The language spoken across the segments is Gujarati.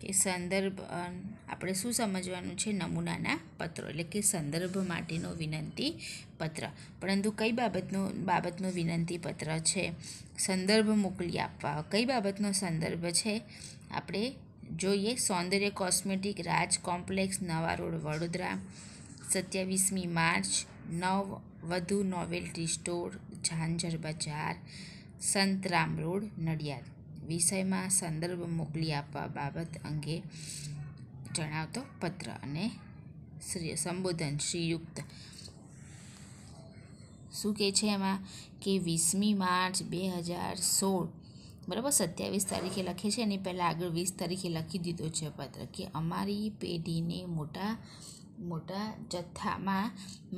કે સંદર્ભ આપણે શું સમજવાનું છે નમૂનાના પત્રો એટલે કે સંદર્ભ માટેનો વિનંતી પત્ર પરંતુ કઈ બાબતનો બાબતનો વિનંતી પત્ર છે સંદર્ભ મોકલી આપવા કઈ બાબતનો સંદર્ભ છે આપણે જોઈએ સૌંદર્ય કોસ્મેટિક રાજ કોમ્પ્લેક્સ નવા રોડ વડોદરા સત્યાવીસમી માર્ચ નવ વધુ નોવેલ્ટી સ્ટોર ઝાંઝર બજાર સંતરામ રોડ નડિયાદ વિષયમાં સંદર્ભ મોકલી આપવા બાબત અંગે જણાવતો પત્ર અને શ્રી સંબોધન શ્રીયુક્ત શું કહે છે એમાં કે વીસમી માર્ચ બે હજાર સોળ બરાબર સત્યાવીસ તારીખે લખે છે એની પહેલાં આગળ વીસ તારીખે લખી દીધો છે પત્ર કે અમારી પેઢીને મોટા મોટા જથ્થામાં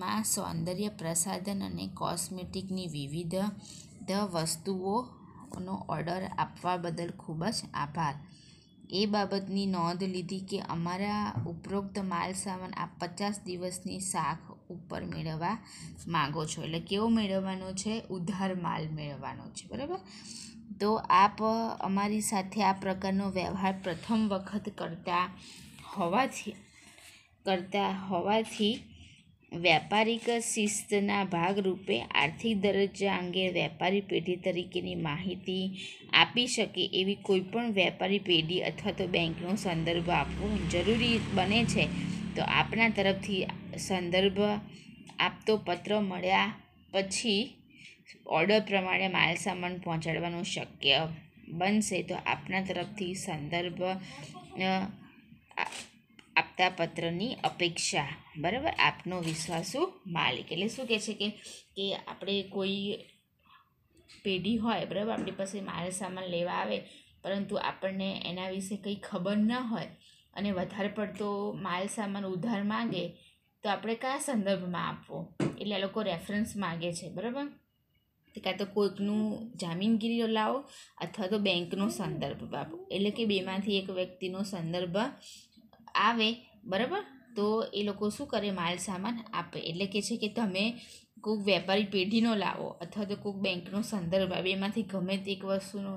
માં સૌંદર્ય પ્રસાધન અને કોસ્મેટિકની વિવિધ વસ્તુઓ નો ઓર્ડર આપવા બદલ ખૂબ જ આભાર એ બાબતની નોંધ લીધી કે અમારા ઉપરોક્ત માલ સામાન આ પચાસ દિવસની શાખ ઉપર મેળવવા માગો છો એટલે કેવો મેળવવાનો છે ઉધાર માલ મેળવવાનો છે બરાબર તો આપ અમારી સાથે આ પ્રકારનો વ્યવહાર પ્રથમ વખત કરતા હોવાથી કરતા હોવાથી વ્યાપારિક શિસ્તના ભાગરૂપે આર્થિક દરજ્જા અંગે વેપારી પેઢી તરીકેની માહિતી આપી શકે એવી કોઈપણ વેપારી પેઢી અથવા તો બેંકનો સંદર્ભ આપવો જરૂરી બને છે તો આપના તરફથી સંદર્ભ આપતો પત્ર મળ્યા પછી ઓર્ડર પ્રમાણે માલ સામાન પહોંચાડવાનું શક્ય બનશે તો આપના તરફથી સંદર્ભ પત્રની અપેક્ષા બરાબર આપનો વિશ્વાસુ માલિક એટલે શું કહે છે કે કે આપણે કોઈ પેઢી હોય બરાબર આપણી પાસે માલ સામાન લેવા આવે પરંતુ આપણને એના વિશે કંઈ ખબર ન હોય અને વધારે પડતો માલ સામાન ઉધાર માગે તો આપણે કયા સંદર્ભમાં આપવો એટલે આ લોકો રેફરન્સ માગે છે બરાબર કાં તો કોઈકનું જામીનગીરી લાવો અથવા તો બેંકનો સંદર્ભ આપો એટલે કે બેમાંથી એક વ્યક્તિનો સંદર્ભ આવે બરાબર તો એ લોકો શું કરે માલ સામાન આપે એટલે કે છે કે તમે કોઈક વેપારી પેઢીનો લાવો અથવા તો કોઈક બેંકનો સંદર્ભ આવે એમાંથી ગમે તે એક વસ્તુનો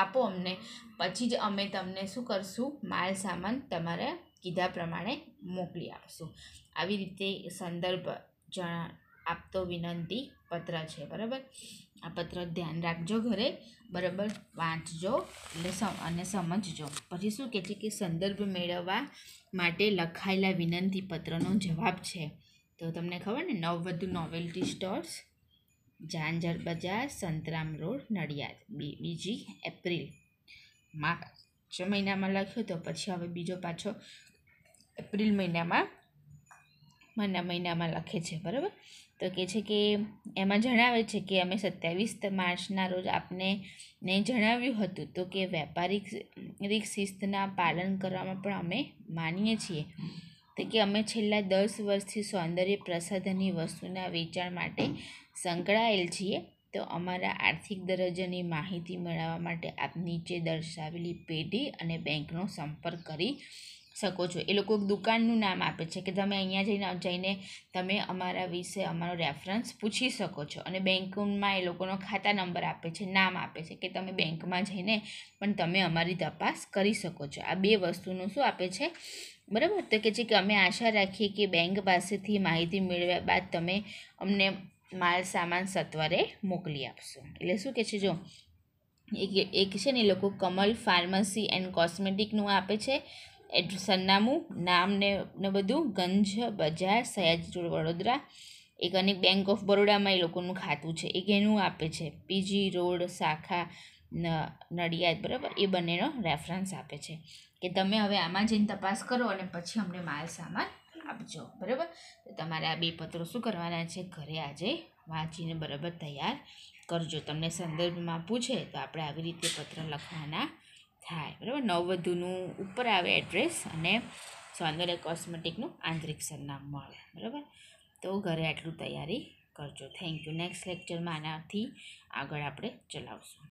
આપો અમને પછી જ અમે તમને શું કરશું માલ સામાન તમારે કીધા પ્રમાણે મોકલી આપશું આવી રીતે સંદર્ભ જણા આપતો વિનંતી પત્ર છે બરાબર આ પત્ર ધ્યાન રાખજો ઘરે બરાબર વાંચજો એટલે અને સમજજો પછી શું કહે છે કે સંદર્ભ મેળવવા માટે લખાયેલા વિનંતી પત્રનો જવાબ છે તો તમને ખબર ને નવવધુ નોવેલ્ટી સ્ટોર્સ જાંજર બજાર સંતરામ રોડ નડિયાદ બીજી એપ્રિલ માર્ચ મહિનામાં લખ્યો તો પછી હવે બીજો પાછો એપ્રિલ મહિનામાં મહિના મહિનામાં લખે છે બરાબર તો કે છે કે એમાં જણાવે છે કે અમે સત્યાવીસ માર્ચના રોજ આપને ને જણાવ્યું હતું તો કે વેપારી રિક શિસ્તના પાલન કરવામાં પણ અમે માનીએ છીએ તો કે અમે છેલ્લા દસ વર્ષથી સૌંદર્ય પ્રસાધનની વસ્તુના વેચાણ માટે સંકળાયેલ છીએ તો અમારા આર્થિક દરજ્જાની માહિતી મેળવવા માટે આપ નીચે દર્શાવેલી પેઢી અને બેંકનો સંપર્ક કરી શકો છો એ લોકો દુકાનનું નામ આપે છે કે તમે અહીંયા જઈને જઈને તમે અમારા વિશે અમારો રેફરન્સ પૂછી શકો છો અને બેંકમાં એ લોકોનો ખાતા નંબર આપે છે નામ આપે છે કે તમે બેંકમાં જઈને પણ તમે અમારી તપાસ કરી શકો છો આ બે વસ્તુનું શું આપે છે બરાબર તો કે છે કે અમે આશા રાખીએ કે બેંક પાસેથી માહિતી મેળવ્યા બાદ તમે અમને માલ સામાન સત્વરે મોકલી આપશો એટલે શું કહે છે જો એક એક છે ને એ લોકો કમલ ફાર્મસી એન્ડ કોસ્મેટિકનું આપે છે એડ સરનામું નામ ને ને બધું ગંજ બજાર સયાજી રોડ વડોદરા એક અને બેંક ઓફ બરોડામાં એ લોકોનું ખાતું છે એ એનું આપે છે પીજી રોડ શાખા નડિયાદ બરાબર એ બંનેનો રેફરન્સ આપે છે કે તમે હવે આમાં જઈને તપાસ કરો અને પછી અમને માલ સામાન આપજો બરાબર તો તમારે આ બે પત્રો શું કરવાના છે ઘરે આજે વાંચીને બરાબર તૈયાર કરજો તમને સંદર્ભમાં પૂછે તો આપણે આવી રીતે પત્ર લખવાના થાય બરાબર નવવધુનું ઉપર આવે એડ્રેસ અને સૌંદર્ય કોસ્મેટિકનું આંતરિક સરનામું આવે બરાબર તો ઘરે આટલું તૈયારી કરજો થેન્ક યુ નેક્સ્ટ લેક્ચરમાં આનાથી આગળ આપણે ચલાવશું